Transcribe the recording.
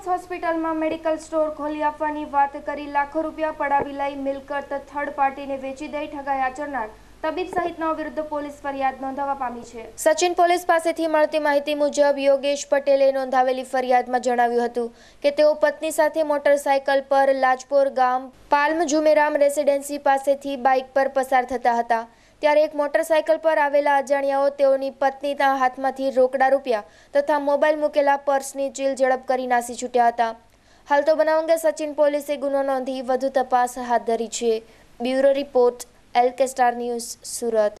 civil હોસ્પિટલમાં medical store ખોલી આપવાની વાત કરી લાખો રૂપિયા પડાવી લઈ મિલકત થર્ડ પાર્ટીને વેચી દઈ ઠગાઈ આચરનાર તબીબ સહિતનો વિરુદ્ધ પોલીસ ફરિયાદ નોંધાવા પામી છે સચિન પોલીસ પાસેથી મળતી માહિતી મુજબ યોગેશ પટેલે નોંધાવેલી ફરિયાદમાં જણાવ્યું હતું કે તેઓ પત્ની સાથે મોટરસાયકલ પર લાજપોર ગામ પાલ્મ ઝુમેરામ રેસિડેન્સી પાસેથી બાઇક પર પસાર થતા હતા ત્યારે એક મોટરસાયકલ પર આવેલા અજાણ્યાઓ તેઓની પત્નીના હાથમાંથી રોકડા રૂપિયા તથા મોબાઈલ મૂકેલા પર્સની ચીલ ઝડપ કરી નાસી છૂટ્યા હતા હાલ તો બનાવ અંગે સચિન પોલીસે ગુનો નોંધી વધુ તપાસ હાથ ધરી છે bureau report LK star news Surat